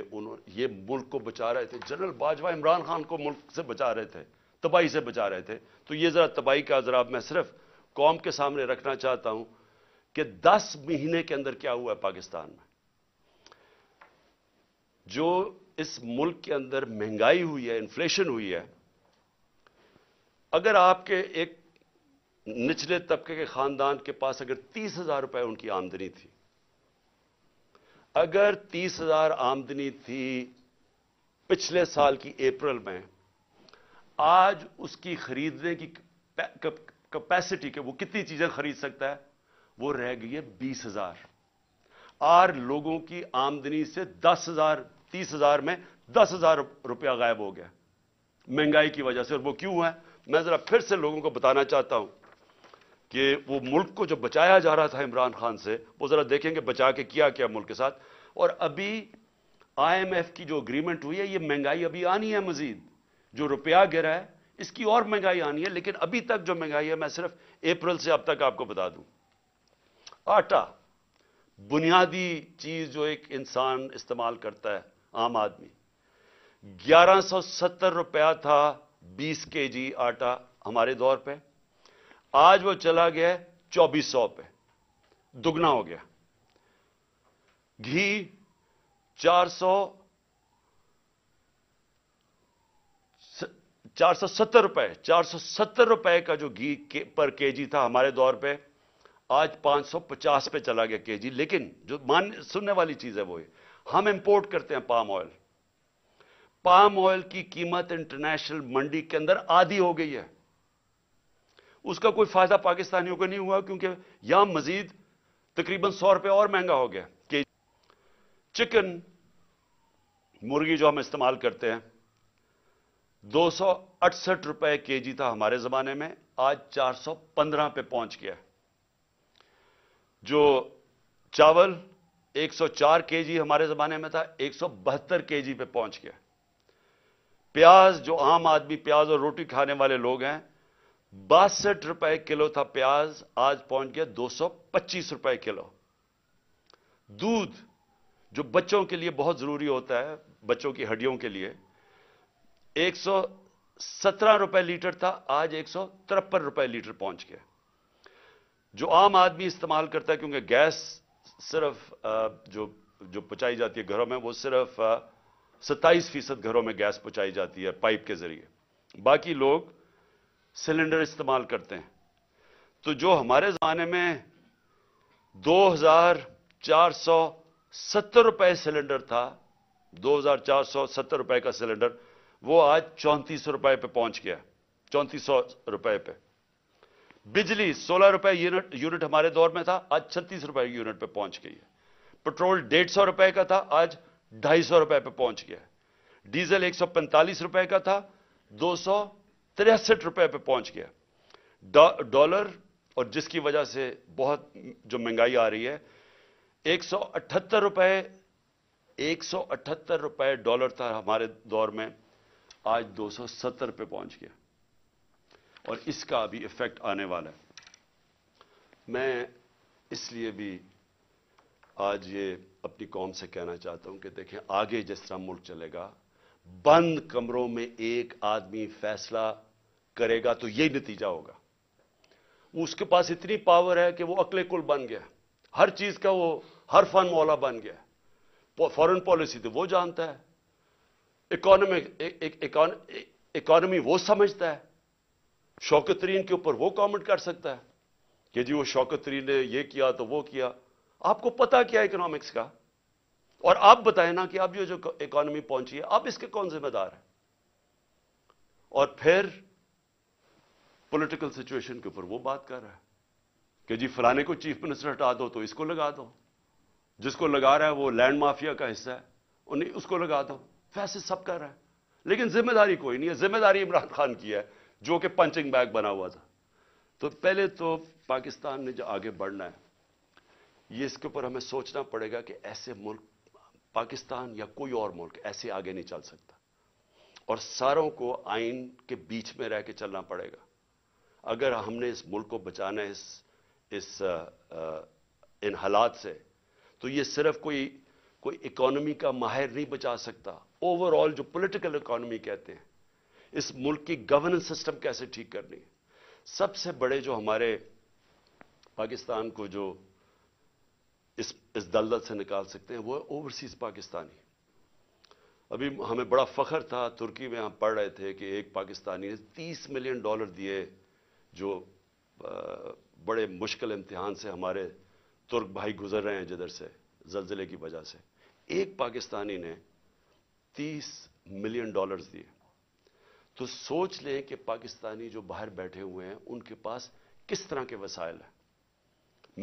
उन्होंने ये मुल्क को बचा रहे थे जनरल बाजवा इमरान खान को मुल्क से बचा रहे थे तबाही से बचा रहे थे तो ये ज़रा तबाही का ज़रा मैं सिर्फ कौम के सामने रखना चाहता हूं कि दस महीने के अंदर क्या हुआ है पाकिस्तान में जो इस मुल्क के अंदर महंगाई हुई है इन्फ्लेशन हुई है अगर आपके एक निचले तबके के ख़ानदान के पास अगर तीस हज़ार रुपए उनकी आमदनी थी अगर तीस हजार आमदनी थी पिछले साल की अप्रैल में आज उसकी खरीदने की कैपेसिटी के वो कितनी चीजें खरीद सकता है वो रह गई है बीस हजार आर लोगों की आमदनी से दस हजार तीस हजार में दस हजार रुपया गायब हो गया महंगाई की वजह से और वो क्यों है मैं जरा फिर से लोगों को बताना चाहता हूं कि वो मुल्क को जो बचाया जा रहा था इमरान खान से वो जरा देखेंगे बचा के किया क्या मुल्क के साथ और अभी आईएमएफ की जो अग्रीमेंट हुई है ये महंगाई अभी आनी है मजीद जो रुपया गिरा है इसकी और महंगाई आनी है लेकिन अभी तक जो महंगाई है मैं सिर्फ अप्रैल से अब तक आपको बता दूं आटा बुनियादी चीज जो एक इंसान इस्तेमाल करता है आम आदमी 1170 रुपया था 20 केजी आटा हमारे दौर पे आज वो चला गया चौबीस सौ पे दुगना हो गया घी चार सौ चार सौ सत्तर रुपए चार सौ सत्तर रुपए का जो घी के, पर केजी था हमारे दौर पे आज 550 पे चला गया केजी लेकिन जो मान सुनने वाली चीज है वो है। हम इंपोर्ट करते हैं पाम ऑयल पाम ऑयल की कीमत इंटरनेशनल मंडी के अंदर आधी हो गई है उसका कोई फायदा पाकिस्तानियों को नहीं हुआ क्योंकि यहां मजीद तकरीबन सौ रुपए और महंगा हो गया चिकन मुर्गी जो हम इस्तेमाल करते हैं दो सौ अड़सठ रुपए के जी था हमारे ज़माने में आज 415 पे पहुंच गया जो चावल 104 केजी हमारे ज़माने में था 172 केजी पे पहुंच गया प्याज जो आम आदमी प्याज और रोटी खाने वाले लोग हैं बासठ रुपए किलो था प्याज आज पहुंच गया 225 रुपए किलो दूध जो बच्चों के लिए बहुत ज़रूरी होता है बच्चों की हड्डियों के लिए एक सौ सत्रह रुपए लीटर था आज एक सौ तिरपन रुपए लीटर पहुंच गया जो आम आदमी इस्तेमाल करता है क्योंकि गैस सिर्फ जो जो पहुंचाई जाती है घरों में वो सिर्फ सत्ताईस फीसद घरों में गैस पहुंचाई जाती है पाइप के जरिए बाकी लोग सिलेंडर इस्तेमाल करते हैं तो जो हमारे ज़माने में दो हजार चार सौ सत्तर रुपए सिलेंडर था दो हजार चार सौ सत्तर रुपए का सिलेंडर वो आज चौंतीस रुपए पे पहुंच गया चौंतीस सौ रुपए पे बिजली सोलह रुपए यूनिट यूनिट हमारे दौर में था आज छत्तीस रुपए यूनिट पे पहुंच गई है पेट्रोल डेढ़ सौ रुपए का था आज ढाई सौ रुपए पे पहुंच गया है डीजल एक सौ पैंतालीस रुपए का था दो सौ तिरसठ रुपए पे पहुंच गया डॉलर और जिसकी वजह से बहुत जो महंगाई आ रही है एक सौ अठहत्तर रुपए एक सौ अठहत्तर डॉलर था हमारे दौर में आज दो सौ सत्तर पे पहुंच गया और इसका अभी इफेक्ट आने वाला है मैं इसलिए भी आज ये अपनी कौम से कहना चाहता हूं कि देखें आगे जिस तरह मुल्क चलेगा बंद कमरों में एक आदमी फैसला करेगा तो यही नतीजा होगा उसके पास इतनी पावर है कि वो अकले कुल बन गया हर चीज का वो हर फन मौला बन गया फॉरेन पॉलिसी तो वो जानता है इकोनॉमिक इकॉनमी वो समझता है शौकत तरीन के ऊपर वो कमेंट कर सकता है कि जी वो शौकत तरीन ने ये किया तो वो किया आपको पता क्या इकोनॉमिक्स का और आप बताएं ना कि आप ये जो इकॉनमी पहुंची है आप इसके कौन जिम्मेदार हैं और फिर पॉलिटिकल सिचुएशन के ऊपर वो बात कर रहा है कि जी फलाने को चीफ मिनिस्टर हटा दो तो इसको लगा दो जिसको लगा रहा है वो लैंड माफिया का हिस्सा है उन्हें उसको लगा दो फैसले सब कर रहा है लेकिन जिम्मेदारी कोई नहीं है जिम्मेदारी इमरान खान की है जो कि पंचिंग बैग बना हुआ था तो पहले तो पाकिस्तान ने जो आगे बढ़ना है ये इसके ऊपर हमें सोचना पड़ेगा कि ऐसे मुल्क पाकिस्तान या कोई और मुल्क ऐसे आगे नहीं चल सकता और सारों को आइन के बीच में रह के चलना पड़ेगा अगर हमने इस मुल्क को बचाना है इस इस आ, आ, इन हालात से तो ये सिर्फ कोई कोई इकोनॉमी का माहिर नहीं बचा सकता ओवरऑल जो पॉलिटिकल इकोनॉमी कहते हैं इस मुल्क की गवर्नेंस सिस्टम कैसे ठीक करनी है सबसे बड़े जो हमारे पाकिस्तान को जो इस इस दलदल से निकाल सकते हैं वो है ओवरसीज़ पाकिस्तानी अभी हमें बड़ा फ़ख्र था तुर्की में हम पढ़ रहे थे कि एक पाकिस्तानी ने 30 मिलियन डॉलर दिए जो बड़े मुश्किल इम्तहान से हमारे तुर्क भाई गुजर रहे हैं जिधर से जलजिले की वजह से एक पाकिस्तानी ने 30 मिलियन डॉलर्स दिए तो सोच लें कि पाकिस्तानी जो बाहर बैठे हुए हैं उनके पास किस तरह के वसायल हैं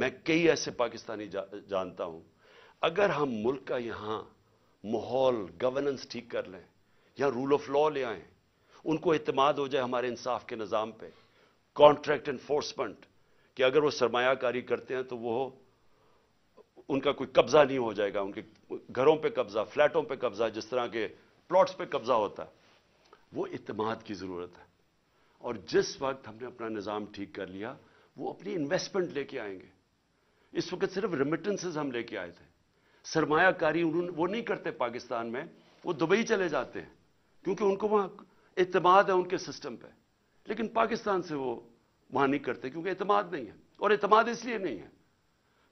मैं कई ऐसे पाकिस्तानी जा, जानता हूं अगर हम मुल्क का यहां माहौल गवर्नेंस ठीक कर लें यहां रूल ऑफ लॉ ले आए उनको इतमाद हो जाए हमारे इंसाफ के निज़ाम पर कॉन्ट्रैक्ट इन्फोर्समेंट कि अगर वो सरमायाकारी करते हैं तो वो उनका कोई कब्जा नहीं हो जाएगा उनके घरों पे कब्जा फ्लैटों पे कब्जा जिस तरह के प्लॉट्स पे कब्जा होता है वो इतमाद की ज़रूरत है और जिस वक्त हमने अपना निज़ाम ठीक कर लिया वो अपनी इन्वेस्टमेंट लेके आएंगे इस वक्त सिर्फ रिमिटेंसेज हम लेके आए थे सरमायाकारी उन्होंने वो नहीं करते पाकिस्तान में वो दुबई चले जाते हैं क्योंकि उनको वहां इतमाद है उनके सिस्टम पर लेकिन पाकिस्तान से वो वहां नहीं करते क्योंकि इतमाद नहीं है और अतमाद इसलिए नहीं है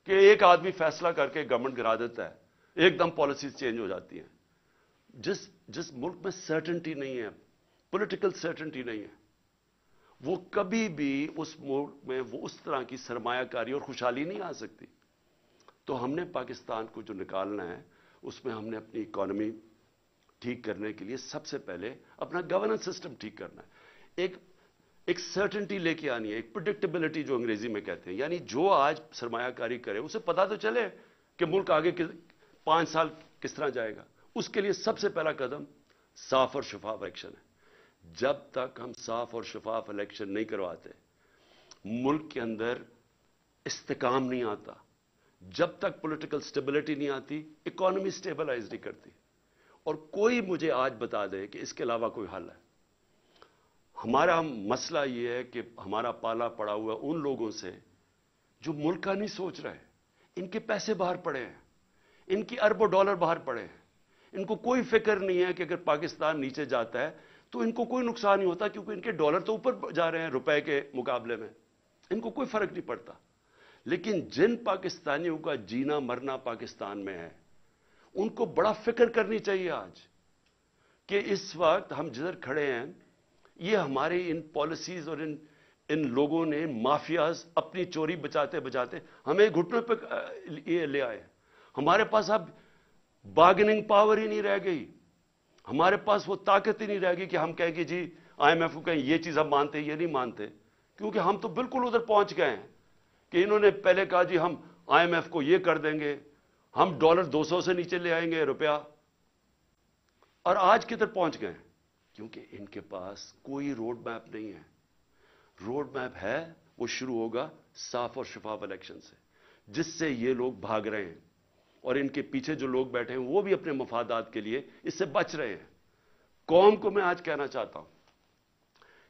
कि एक आदमी फैसला करके गवर्नमेंट गिरा देता है एकदम पॉलिसीज चेंज हो जाती हैं जिस जिस मुल्क में सर्टेनिटी नहीं है पॉलिटिकल सर्टेनिटी नहीं है वो कभी भी उस मुल्क में वो उस तरह की सरमाकारी और खुशहाली नहीं आ सकती तो हमने पाकिस्तान को जो निकालना है उसमें हमने अपनी इकोनॉमी ठीक करने के लिए सबसे पहले अपना गवर्नेंस सिस्टम ठीक करना है एक एक सर्टेनिटी लेके आनी है एक प्रोडिक्टेबिलिटी जो अंग्रेजी में कहते हैं यानी जो आज सरमायाकारी करे उसे पता तो चले कि मुल्क आगे कि, पांच साल किस तरह जाएगा उसके लिए सबसे पहला कदम साफ और शफाफ इलेक्शन है जब तक हम साफ और शफाफ इलेक्शन नहीं करवाते मुल्क के अंदर इस्तेकाम नहीं आता जब तक पॉलिटिकल स्टेबिलिटी नहीं आती इकोनॉमी स्टेबलाइज नहीं करती और कोई मुझे आज बता दे कि इसके अलावा कोई हल है हमारा मसला ये है कि हमारा पाला पड़ा हुआ उन लोगों से जो मुल्क का नहीं सोच रहे इनके पैसे बाहर पड़े हैं इनकी अरबों डॉलर बाहर पड़े हैं इनको कोई फिक्र नहीं है कि अगर पाकिस्तान नीचे जाता है तो इनको कोई नुकसान नहीं होता क्योंकि इनके डॉलर तो ऊपर जा रहे हैं रुपए के मुकाबले में इनको कोई फर्क नहीं पड़ता लेकिन जिन पाकिस्तानियों का जीना मरना पाकिस्तान में है उनको बड़ा फिक्र करनी चाहिए आज कि इस वक्त हम जिधर खड़े हैं ये हमारे इन पॉलिसीज और इन इन लोगों ने माफियाज अपनी चोरी बचाते बचाते हमें घुटनों पर ये ले आए हमारे पास अब बार्गेनिंग पावर ही नहीं रह गई हमारे पास वो ताकत ही नहीं रह गई कि हम कहें कि जी आईएमएफ को कहें ये चीज़ हम मानते ये नहीं मानते क्योंकि हम तो बिल्कुल उधर पहुंच गए हैं कि इन्होंने पहले कहा जी हम आईएमएफ को ये कर देंगे हम डॉलर 200 से नीचे ले आएंगे रुपया और आज किधर पहुंच गए हैं क्योंकि इनके पास कोई रोड मैप नहीं है रोड मैप है वो शुरू होगा साफ और शफाफ इलेक्शन से जिससे ये लोग भाग रहे हैं और इनके पीछे जो लोग बैठे हैं वो भी अपने मफादात के लिए इससे बच रहे हैं कौम को मैं आज कहना चाहता हूं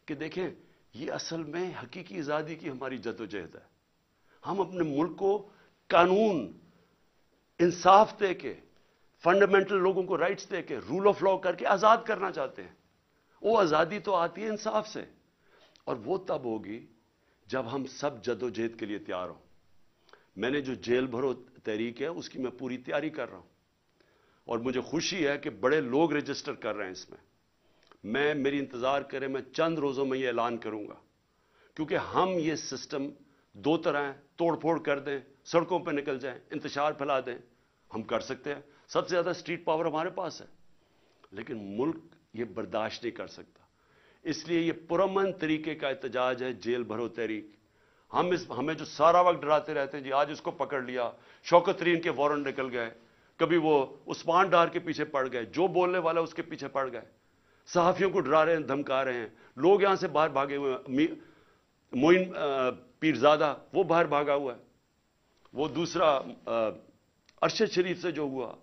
कि देखें ये असल में हकीकी आज़ादी की हमारी जदोजहद है हम अपने मुल्क को कानून इंसाफ दे के फंडामेंटल लोगों को राइट्स दे के रूल ऑफ लॉ करके आज़ाद करना चाहते हैं वो आजादी तो आती है इंसाफ से और वो तब होगी जब हम सब जदोजहद के लिए तैयार हों मैंने जो जेल भरो तहरीक है उसकी मैं पूरी तैयारी कर रहा हूं और मुझे खुशी है कि बड़े लोग रजिस्टर कर रहे हैं इसमें मैं मेरी इंतजार करें मैं चंद रोजों में यह ऐलान करूंगा क्योंकि हम ये सिस्टम दो तरह हैं तोड़फोड़ कर दें सड़कों पर निकल जाए इंतजार फैला दें हम कर सकते हैं सबसे ज्यादा स्ट्रीट पावर हमारे पास है लेकिन मुल्क ये बर्दाश्त नहीं कर सकता इसलिए ये पुरमन तरीके का एहतजाज है जेल भरो तहरीक हम इस हमें जो सारा वक्त डराते रहते हैं जी आज उसको पकड़ लिया शौकत रीन के वारंट निकल गए कभी वो उस्मान डार के पीछे पड़ गए जो बोलने वाला उसके पीछे पड़ गए सहाफ़ियों को डरा रहे हैं धमका रहे हैं लोग यहां से बाहर भागे हुए हैं मोइन पीरजादा वो बाहर भागा हुआ है वो दूसरा अरशद शरीफ से जो हुआ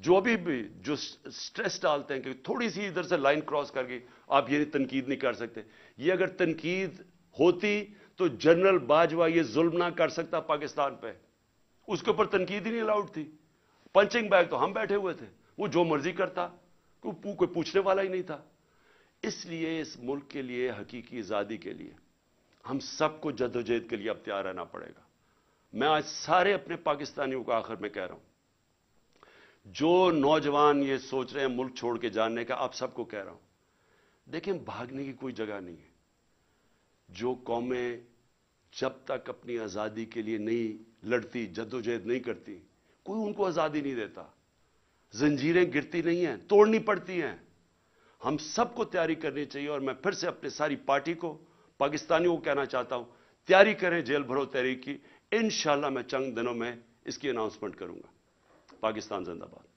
जो अभी भी जो स्ट्रेस डालते हैं कि थोड़ी सी इधर से लाइन क्रॉस कर गई आप ये तनकीद नहीं कर सकते ये अगर तनकीद होती तो जनरल बाजवा ये जुल्म ना कर सकता पाकिस्तान पे उसके ऊपर तनकीद ही नहीं अलाउड थी पंचिंग बैग तो हम बैठे हुए थे वो जो मर्जी करता तो कोई पूछने वाला ही नहीं था इसलिए इस मुल्क के लिए हकीकी आज़ादी के लिए हम सबको जद्दोजहद के लिए अब तैयार रहना पड़ेगा मैं आज सारे अपने पाकिस्तानियों को आखिर में कह रहा हूं जो नौजवान ये सोच रहे हैं मुल्क छोड़ के जाने का आप सबको कह रहा हूं देखें भागने की कोई जगह नहीं है जो कौमें जब तक अपनी आज़ादी के लिए नहीं लड़ती जद्दोजहद नहीं करती कोई उनको आज़ादी नहीं देता जंजीरें गिरती नहीं हैं तोड़नी पड़ती हैं हम सबको तैयारी करनी चाहिए और मैं फिर से अपने सारी पार्टी को पाकिस्तानियों को कहना चाहता हूं तैयारी करें जेल भरो तहरीक की इन मैं चंद दिनों में इसकी अनाउंसमेंट करूंगा पाकिस्तान जिंदाबाद